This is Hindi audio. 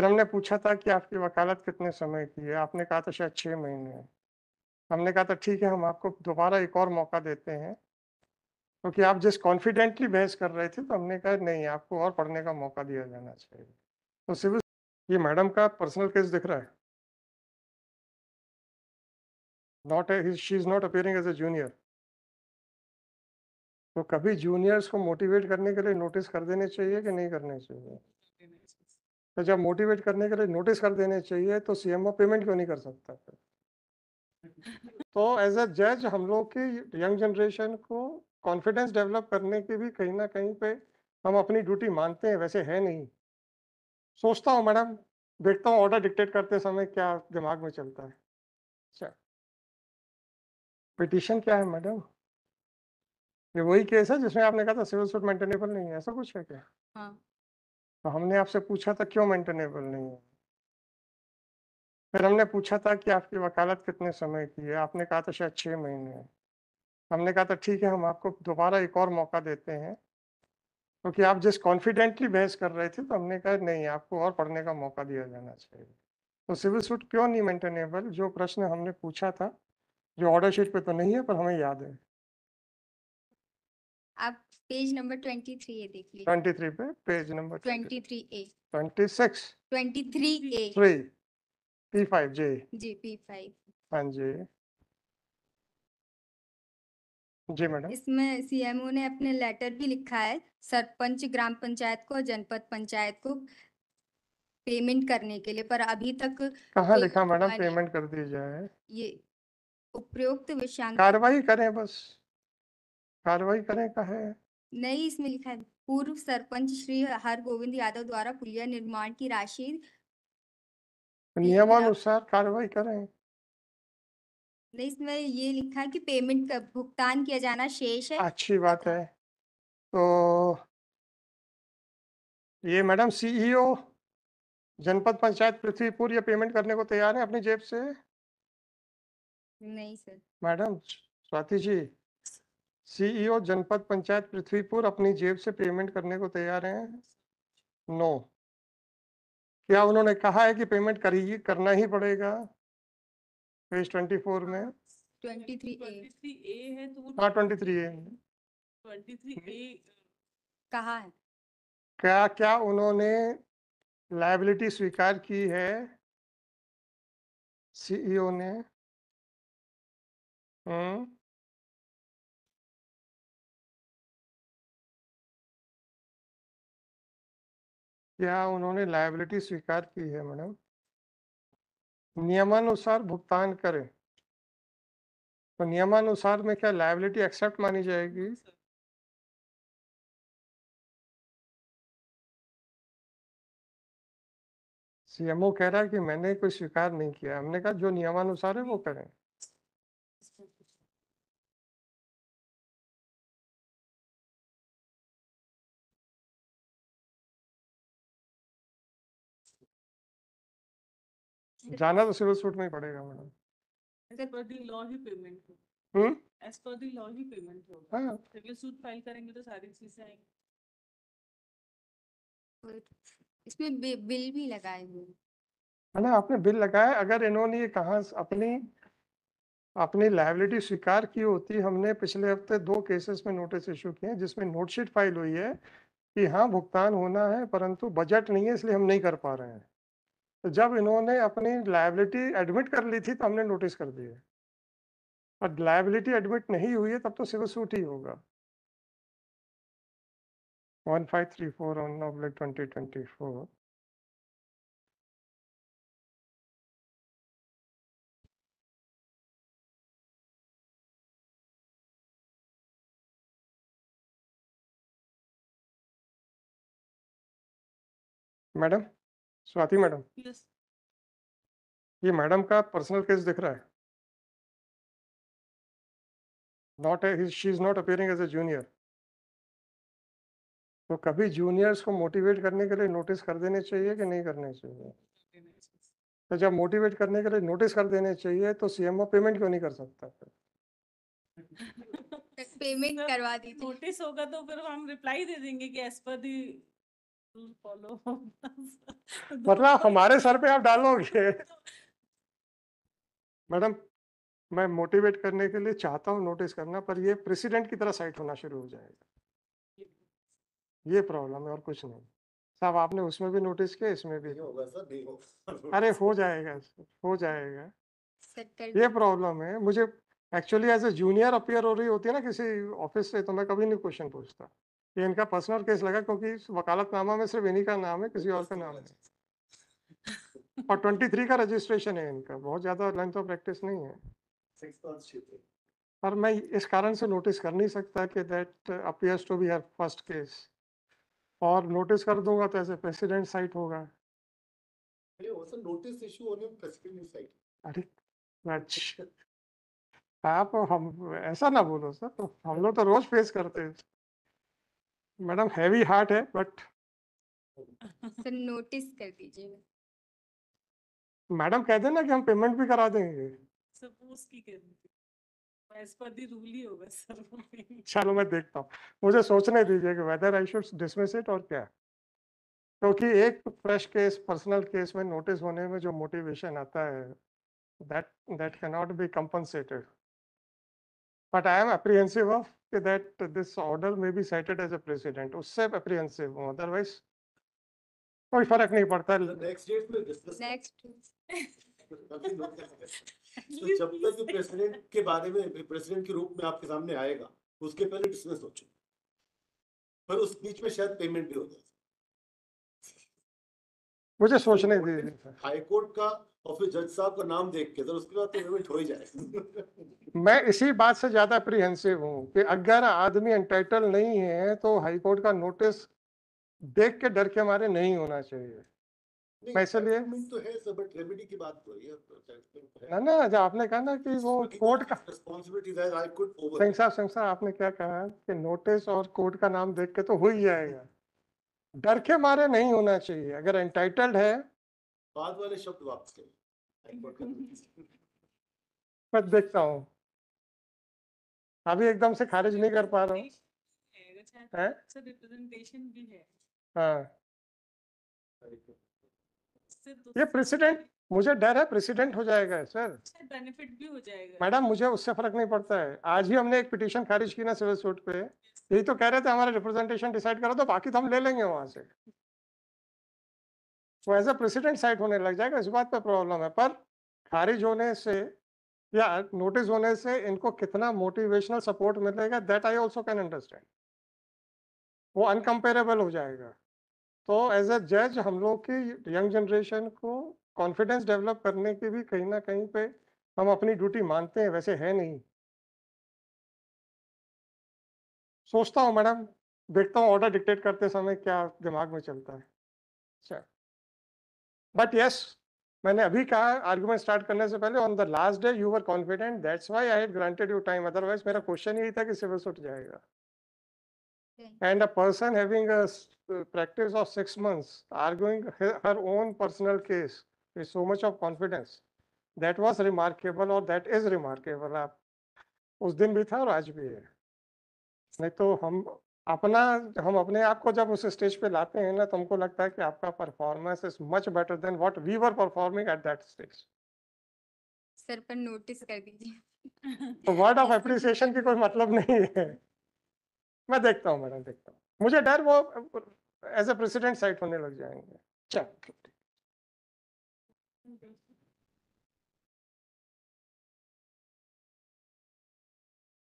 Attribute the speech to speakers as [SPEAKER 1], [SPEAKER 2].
[SPEAKER 1] फिर हमने पूछा था कि आपकी वकालत कितने समय की है आपने कहा था शायद छः महीने है हमने कहा था ठीक है हम आपको दोबारा एक और मौका देते हैं क्योंकि तो आप जिस कॉन्फिडेंटली बहस कर रहे थे तो हमने कहा नहीं आपको और पढ़ने का मौका दिया जाना चाहिए तो सिविल ये मैडम का पर्सनल केस दिख रहा है not she is not appearing as a junior तो कभी जूनियर्स को मोटिवेट करने के लिए नोटिस कर देने चाहिए कि नहीं करने चाहिए तो जब मोटिवेट करने के लिए नोटिस कर देने चाहिए तो सीएमओ पेमेंट क्यों नहीं कर सकता तो एज अ जज हम लोग की यंग जनरेशन को कॉन्फिडेंस डेवलप करने के भी कहीं ना कहीं पे हम अपनी ड्यूटी मानते हैं वैसे है नहीं सोचता हूँ मैडम देखता हूँ ऑर्डर डिक्टेट करते समय क्या दिमाग में चलता है अच्छा पिटिशन क्या है मैडम ये वही केस है जिसमें आपने कहा था सिविल सूट मेंटेनेबल नहीं है ऐसा कुछ है क्या हाँ तो हमने आपसे पूछा था क्यों मेंटेनेबल नहीं है फिर हमने पूछा था कि आपकी वकालत कितने समय की है आपने कहा था शायद छः महीने है हमने कहा था ठीक है हम आपको दोबारा एक और मौका देते हैं क्योंकि तो आप जिस कॉन्फिडेंटली बहस कर रहे थे तो हमने कहा नहीं आपको और पढ़ने का मौका दिया जाना चाहिए तो सिविल सूट क्यों नहीं मेंटेनेबल जो प्रश्न हमने पूछा था जो ऑर्डर शीट पे तो नहीं है पर हमें याद है
[SPEAKER 2] आप page number twenty three A देखिए ट्वेंटी
[SPEAKER 1] थ्री पे page number twenty three A twenty six
[SPEAKER 2] twenty three A three P five G G P five
[SPEAKER 1] हाँ जी जी मैडम
[SPEAKER 2] इसमें सीएमओ ने अपने लेटर भी लिखा है सरपंच ग्राम पंचायत को जनपद पंचायत को पेमेंट करने के लिए पर अभी तक
[SPEAKER 1] कहा लिखा मैडम पेमेंट कर दी जाए
[SPEAKER 2] ये उपयुक्त विषय
[SPEAKER 1] कार्रवाई करें बस कार्रवाई करने का है
[SPEAKER 2] नहीं इसमें लिखा है पूर्व सरपंच श्री गोविंद यादव द्वारा पुलिया निर्माण की राशि
[SPEAKER 1] नियमानुसार कार्रवाई करें
[SPEAKER 2] नहीं इसमें ये लिखा है कि पेमेंट का भुगतान किया जाना शेष है
[SPEAKER 1] अच्छी बात है तो ये मैडम सीईओ जनपद पंचायत पृथ्वीपुर ये पेमेंट करने को तैयार है अपनी जेब से नहीं sir madam Swati ji CEO e Janpad panchayat Prithvipur अपनी जेब से पेमेंट करने को तैयार हैं नो क्या उन्होंने कहा है कि पेमेंट करिए करना ही पड़ेगा पेज फोर में
[SPEAKER 2] थ्री ए है तो हाँ, कहा है
[SPEAKER 1] क्या क्या उन्होंने लाइबिलिटी स्वीकार की है सीईओ e ने
[SPEAKER 2] हम्म क्या उन्होंने लायबिलिटी स्वीकार
[SPEAKER 1] की है मैडम नियमानुसार भुगतान करें तो नियमानुसार में क्या लायबिलिटी एक्सेप्ट मानी जाएगी सीएमओ कह रहा है कि मैंने कोई स्वीकार नहीं किया हमने कहा जो नियमानुसार है वो करें जाना तो सिविल सूट में ही पड़ेगा madam
[SPEAKER 2] as per the law he payment होगा हम्म? हाँ। सिविल सूट फाइल करेंगे तो सारी चीजें आएंगी इसमें बिल भी लगाए हुए
[SPEAKER 1] ना आपने बिल लगाया अगर इन्होंने ये कहा अपनी अपनी लाइबिलिटी स्वीकार की होती हमने पिछले हफ्ते दो केसेस में नोटिस इशू किए हैं जिसमें नोटशीट फाइल हुई है कि हाँ भुगतान होना है परंतु बजट नहीं है इसलिए हम नहीं कर पा रहे हैं तो जब इन्होंने अपनी लाइबिलिटी एडमिट कर ली थी तो हमने नोटिस कर दिए और लाइबिलिटी एडमिट नहीं हुई है तब तो सिविल सूट ही होगा one five three four one twenty twenty four
[SPEAKER 2] madam Swati madam ये मैडम का पर्सनल केस दिख रहा है
[SPEAKER 1] not she is not appearing as a junior तो कभी जूनियर्स को मोटिवेट करने के लिए नोटिस कर देने चाहिए कि नहीं करने चाहिए तो जब मोटिवेट करने के लिए नोटिस कर देने चाहिए तो सीएमओ पेमेंट क्यों नहीं कर सकता
[SPEAKER 2] पेमेंट करवा दी नोटिस होगा तो फिर हम रिप्लाई दे देंगे कि एज पर दी मतलब
[SPEAKER 1] हमारे सर पे आप डालोगे मैडम मैं मोटिवेट करने के लिए चाहता हूँ नोटिस करना पर ये प्रेसिडेंट की तरह साइट होना शुरू हो जाएगा ये प्रॉब्लम है और कुछ नहीं साहब आपने उसमें भी नोटिस किया इसमें भी होगा सर नहीं होगा अरे हो जाएगा हो जाएगा ये प्रॉब्लम है मुझे actually as a junior appear हो रही होती है ना किसी ऑफिस से तो मैं कभी नहीं क्वेश्चन पूछता ये इनका पर्सनल केस लगा क्योंकि वकालतनामा में सिर्फ इन्हीं का नाम है किसी और का नाम है और 23 का रजिस्ट्रेशन है इनका बहुत ज़्यादा लेंथ ऑफ प्रैक्टिस नहीं है पर मैं इस कारण से नोटिस कर नहीं सकता कि that appears to be her first case और नोटिस कर दूंगा तो ऐसे प्रेसिडेंट साइट होगा नोटिस इशू तो होने प्रेसिडेंट साइट अरे अच्छा। आप हम ऐसा ना बोलो सर हम लोग तो रोज फेस करते हैं मैडम हैवी हार्ट है बट
[SPEAKER 2] सर नोटिस कर दीजिए
[SPEAKER 1] मैडम कह देना कि हम पेमेंट भी करा देंगे
[SPEAKER 2] सपोज की कर दीजिए
[SPEAKER 1] चलो मैं देखता हूँ मुझे सोचने दीजिए कि whether I should dismiss it और क्या क्योंकि तो एक फ्रेश केस पर्सनल केस में नोटिस होने में जो मोटिवेशन आता है that that can not be compensated but I am apprehensive of that this order may be cited as a precedent उससे apprehensive हूँ otherwise कोई फर्क नहीं पड़ता
[SPEAKER 2] नेक्स्ट next में
[SPEAKER 1] तो जब तक प्रेसिडेंट के बारे में प्रेसिडेंट के रूप में आपके सामने आएगा उसके पहले डिसमिस हो चुके पर उस बीच में शायद पेमेंट भी हो जाए मुझे सोचने दीजिए कोर्ट का और फिर साहब का नाम देख के तो उसके तो हो मैं इसी बात से ज्यादा हूँ कि अगर आदमी एंटाइटल नहीं है तो हाईकोर्ट का नोटिस देख के डर के मारे नहीं होना चाहिए तो है सर बट रेमेडी की बात तो तो ना ना जब आपने कहा ना कि वो कोर्ट का रिस्पॉन्सिबिलिटी आपने क्या कहा कि नोटिस और कोर्ट का नाम देख के तो हो ही जाएगा डर के मारे नहीं होना चाहिए अगर एंटाइटल्ड है बाद वाले शब्द वापस ले मैं देखता हूँ अभी एकदम से खारिज नहीं कर पा रहा हूँ अच्छा, हाँ।
[SPEAKER 2] तो
[SPEAKER 1] ये प्रेसिडेंट मुझे डर है प्रेसिडेंट हो जाएगा सर
[SPEAKER 2] बेनिफिट अच्छा, भी हो जाएगा मैडम मुझे
[SPEAKER 1] उससे फर्क नहीं पड़ता है आज ही हमने एक पिटीशन खारिज की ना सिविल सूट पे यही तो कह रहे थे हमारा रिप्रेजेंटेशन डिसाइड करो तो बाकी तो हम ले लेंगे वहां से वो एज अ प्रेसिडेंट साइट होने लग जाएगा इस बात पर प्रॉब्लम है पर खारिज होने से या नोटिस होने से इनको कितना मोटिवेशनल सपोर्ट मिलेगा that I also can understand वो अनकम्पेरेबल हो जाएगा तो एज अ जज हम लोग की यंग जनरेशन को कॉन्फिडेंस डेवलप करने की भी कहीं ना कहीं पे हम अपनी ड्यूटी मानते हैं वैसे है नहीं सोचता हूँ मैडम देखता हूँ ऑर्डर डिक्टेट करते समय क्या दिमाग में चलता है अच्छा बट यस मैंने अभी कहा आर्गुमेंट स्टार्ट करने से पहले on the last day you were confident that's why I had granted you time otherwise मेरा क्वेश्चन यही था कि सिविल उठ जाएगा and a person having a practice of six months arguing her own personal case with so much of confidence that was remarkable और दैट इज रिमार्केबल आप उस दिन भी था और आज भी है नहीं तो हम अपना हम अपने आप को जब उस स्टेज पे लाते हैं ना तो हमको लगता है कि आपका performance is much better than what we were performing at that stage
[SPEAKER 2] sir पर नोटिस कर दीजिए
[SPEAKER 1] तो वर्ड ऑफ एप्रिसिएशन की कोई मतलब नहीं है मैं देखता हूँ मैडम देखता हूँ मुझे डर वो एज अ प्रेसिडेंट साइट होने लग जाएंगे
[SPEAKER 2] चल